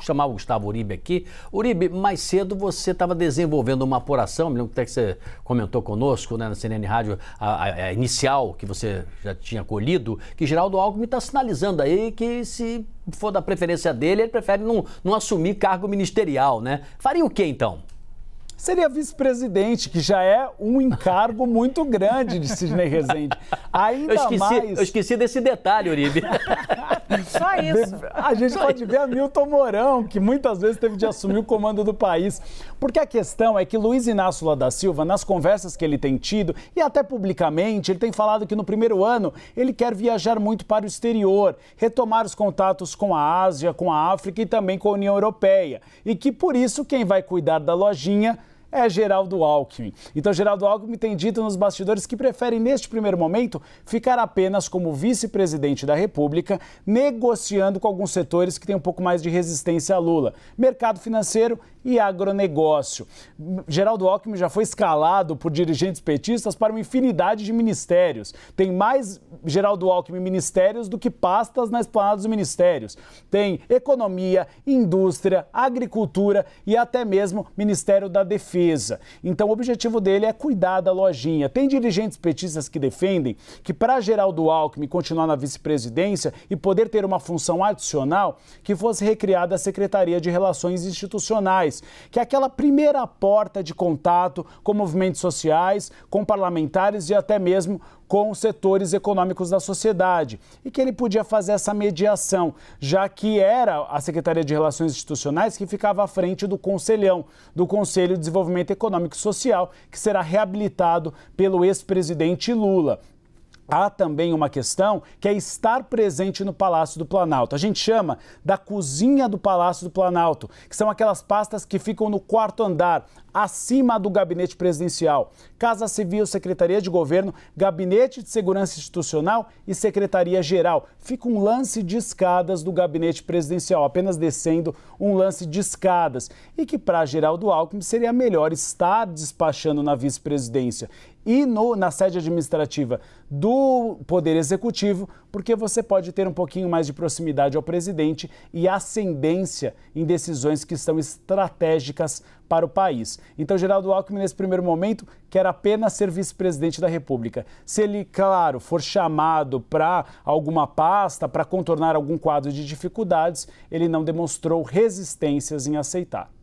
chamar o Gustavo Uribe aqui. Uribe, mais cedo você estava desenvolvendo uma apuração, me lembro até que você comentou conosco né, na CNN Rádio, a, a inicial que você já tinha colhido, que Geraldo Alckmin está sinalizando aí que se for da preferência dele, ele prefere não, não assumir cargo ministerial, né? Faria o que então? Seria vice-presidente, que já é um encargo muito grande de Sidney Rezende. Ainda eu esqueci, mais... Eu esqueci desse detalhe, Uribe. Só é isso. A gente Só pode isso. ver a Milton Mourão, que muitas vezes teve de assumir o comando do país. Porque a questão é que Luiz Inácio Lula da Silva, nas conversas que ele tem tido, e até publicamente, ele tem falado que no primeiro ano ele quer viajar muito para o exterior, retomar os contatos com a Ásia, com a África e também com a União Europeia. E que por isso quem vai cuidar da lojinha é Geraldo Alckmin. Então, Geraldo Alckmin tem dito nos bastidores que prefere, neste primeiro momento, ficar apenas como vice-presidente da República, negociando com alguns setores que têm um pouco mais de resistência a Lula. Mercado financeiro e agronegócio. Geraldo Alckmin já foi escalado por dirigentes petistas para uma infinidade de ministérios. Tem mais Geraldo Alckmin ministérios do que pastas na esplanada dos ministérios. Tem economia, indústria, agricultura e até mesmo Ministério da Defesa. Então o objetivo dele é cuidar da lojinha. Tem dirigentes petistas que defendem que para Geraldo Alckmin continuar na vice-presidência e poder ter uma função adicional, que fosse recriada a Secretaria de Relações Institucionais sociais, que é aquela primeira porta de contato com movimentos sociais, com parlamentares e até mesmo com os setores econômicos da sociedade e que ele podia fazer essa mediação, já que era a Secretaria de Relações Institucionais que ficava à frente do Conselhão, do Conselho de Desenvolvimento Econômico e Social, que será reabilitado pelo ex-presidente Lula. Há também uma questão que é estar presente no Palácio do Planalto. A gente chama da cozinha do Palácio do Planalto, que são aquelas pastas que ficam no quarto andar, acima do gabinete presidencial. Casa Civil, Secretaria de Governo, Gabinete de Segurança Institucional e Secretaria Geral. Fica um lance de escadas do gabinete presidencial, apenas descendo um lance de escadas. E que para Geraldo Alckmin seria melhor estar despachando na vice-presidência e no, na sede administrativa do Poder Executivo, porque você pode ter um pouquinho mais de proximidade ao presidente e ascendência em decisões que são estratégicas para o país. Então, Geraldo Alckmin, nesse primeiro momento, quer apenas ser vice-presidente da República. Se ele, claro, for chamado para alguma pasta, para contornar algum quadro de dificuldades, ele não demonstrou resistências em aceitar.